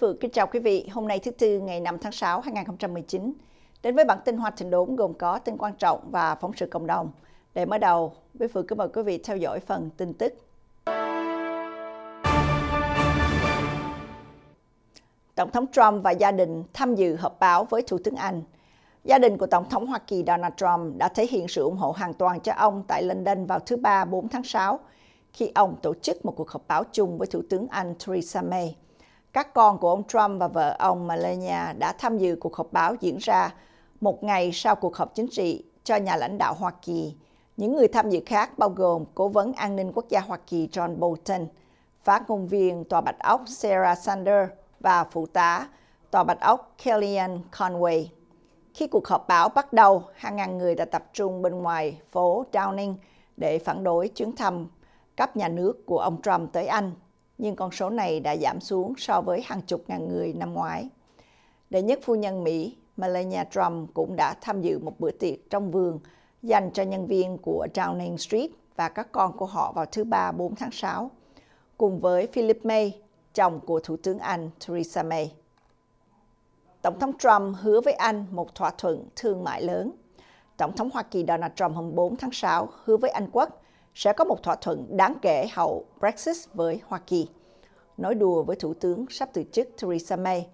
Phượng kính chào quý vị. Hôm nay thứ Tư ngày 5 tháng 6, 2019. Đến với bản tin Hoa Thịnh Đốn gồm có tin quan trọng và phóng sự cộng đồng. Để mở đầu, Quý Phượng kính mời quý vị theo dõi phần tin tức. Tổng thống Trump và gia đình tham dự họp báo với Thủ tướng Anh. Gia đình của Tổng thống Hoa Kỳ Donald Trump đã thể hiện sự ủng hộ hoàn toàn cho ông tại London vào thứ Ba 4 tháng 6, khi ông tổ chức một cuộc họp báo chung với Thủ tướng Anh Theresa May – các con của ông Trump và vợ ông Melania đã tham dự cuộc họp báo diễn ra một ngày sau cuộc họp chính trị cho nhà lãnh đạo Hoa Kỳ. Những người tham dự khác bao gồm Cố vấn An ninh Quốc gia Hoa Kỳ John Bolton, phát ngôn viên Tòa Bạch Ốc Sarah Sanders và phụ tá Tòa Bạch Ốc Kellyanne Conway. Khi cuộc họp báo bắt đầu, hàng ngàn người đã tập trung bên ngoài phố Downing để phản đối chuyến thăm cấp nhà nước của ông Trump tới Anh nhưng con số này đã giảm xuống so với hàng chục ngàn người năm ngoái. Đệ nhất phu nhân Mỹ Melania Trump cũng đã tham dự một bữa tiệc trong vườn dành cho nhân viên của Downing Street và các con của họ vào thứ Ba 4 tháng 6, cùng với Philip May, chồng của Thủ tướng Anh Theresa May. Tổng thống Trump hứa với Anh một thỏa thuận thương mại lớn. Tổng thống Hoa Kỳ Donald Trump hôm 4 tháng 6 hứa với Anh Quốc sẽ có một thỏa thuận đáng kể hậu Brexit với Hoa Kỳ. Nói đùa với Thủ tướng sắp từ chức Theresa May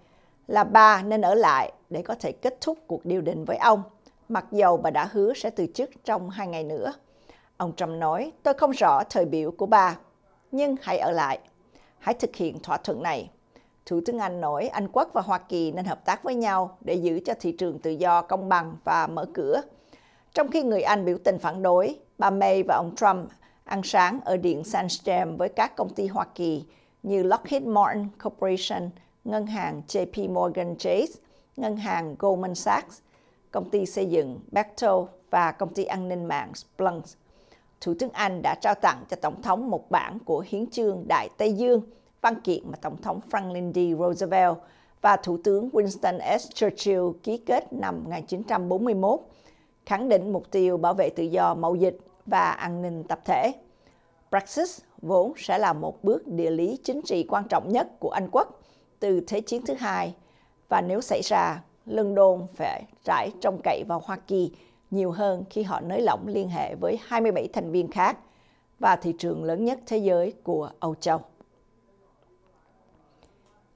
là bà nên ở lại để có thể kết thúc cuộc điều đình với ông, mặc dầu bà đã hứa sẽ từ chức trong hai ngày nữa. Ông Trump nói, tôi không rõ thời biểu của bà, nhưng hãy ở lại, hãy thực hiện thỏa thuận này. Thủ tướng Anh nói Anh Quốc và Hoa Kỳ nên hợp tác với nhau để giữ cho thị trường tự do công bằng và mở cửa. Trong khi người Anh biểu tình phản đối, bà May và ông Trump ăn sáng ở Điện Sandstorm với các công ty Hoa Kỳ như Lockheed Martin Corporation, ngân hàng JP Morgan Chase, ngân hàng Goldman Sachs, công ty xây dựng Bechtel và công ty an ninh mạng Splunk. Thủ tướng Anh đã trao tặng cho Tổng thống một bản của Hiến chương Đại Tây Dương, văn kiện mà Tổng thống Franklin D. Roosevelt và Thủ tướng Winston S. Churchill ký kết năm 1941, khẳng định mục tiêu bảo vệ tự do mậu dịch và an ninh tập thể. Brexit vốn sẽ là một bước địa lý chính trị quan trọng nhất của Anh quốc từ Thế chiến thứ hai và nếu xảy ra, London phải trải trông cậy vào Hoa Kỳ nhiều hơn khi họ nới lỏng liên hệ với 27 thành viên khác và thị trường lớn nhất thế giới của Âu Châu.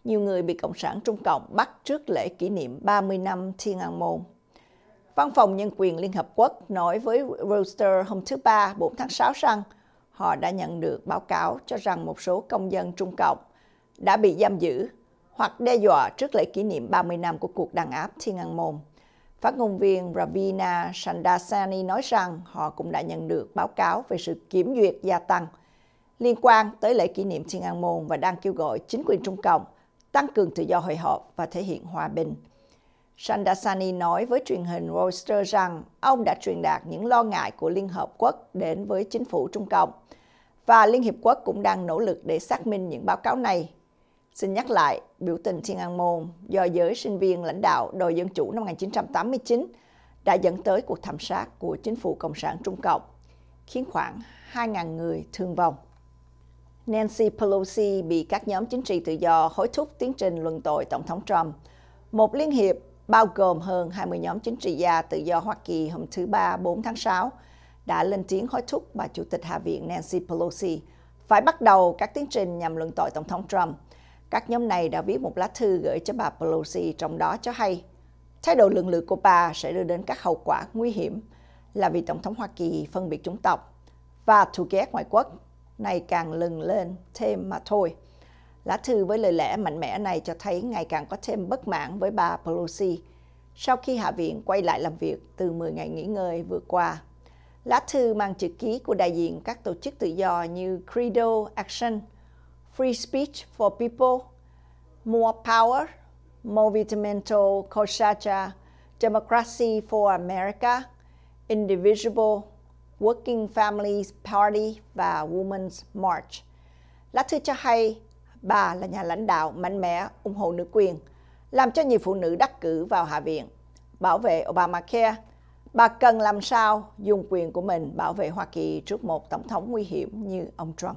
Nhiều người bị Cộng sản Trung Cộng bắt trước lễ kỷ niệm 30 năm Thiên An Môn Văn phòng Nhân quyền Liên Hợp Quốc nói với Reuters hôm thứ Ba 4 tháng 6 rằng họ đã nhận được báo cáo cho rằng một số công dân Trung Cộng đã bị giam giữ hoặc đe dọa trước lễ kỷ niệm 30 năm của cuộc đàn áp Thiên An Môn. Phát ngôn viên Ravina Sandasani nói rằng họ cũng đã nhận được báo cáo về sự kiểm duyệt gia tăng liên quan tới lễ kỷ niệm Thiên An Môn và đang kêu gọi chính quyền Trung Cộng tăng cường tự do hội họp và thể hiện hòa bình Sandasani nói với truyền hình Reuters rằng ông đã truyền đạt những lo ngại của Liên Hợp Quốc đến với chính phủ Trung Cộng và Liên Hiệp Quốc cũng đang nỗ lực để xác minh những báo cáo này. Xin nhắc lại, biểu tình Thiên An Môn do giới sinh viên lãnh đạo đòi dân chủ năm 1989 đã dẫn tới cuộc thảm sát của chính phủ Cộng sản Trung Cộng, khiến khoảng 2.000 người thương vong. Nancy Pelosi bị các nhóm chính trị tự do hối thúc tiến trình luận tội Tổng thống Trump. Một liên hiệp bao gồm hơn 20 nhóm chính trị gia tự do Hoa Kỳ hôm thứ Ba 4 tháng 6, đã lên tiếng hối thúc bà Chủ tịch Hạ viện Nancy Pelosi phải bắt đầu các tiến trình nhằm luận tội Tổng thống Trump. Các nhóm này đã viết một lá thư gửi cho bà Pelosi trong đó cho hay thái độ lượng lự của bà sẽ đưa đến các hậu quả nguy hiểm là vì Tổng thống Hoa Kỳ phân biệt chủng tộc và thù ghét ngoại quốc này càng lừng lên thêm mà thôi. Lá thư với lời lẽ mạnh mẽ này cho thấy ngày càng có thêm bất mãn với bà Pelosi sau khi Hạ viện quay lại làm việc từ 10 ngày nghỉ ngơi vừa qua. Lá thư mang chữ ký của đại diện các tổ chức tự do như Credo Action, Free Speech for People, More Power, Movimento Cosacha, Democracy for America, Indivisible, Working Families Party và Women's March. Lá thư cho hay Bà là nhà lãnh đạo mạnh mẽ ủng hộ nữ quyền, làm cho nhiều phụ nữ đắc cử vào Hạ viện, bảo vệ Obamacare. Bà cần làm sao dùng quyền của mình bảo vệ Hoa Kỳ trước một tổng thống nguy hiểm như ông Trump.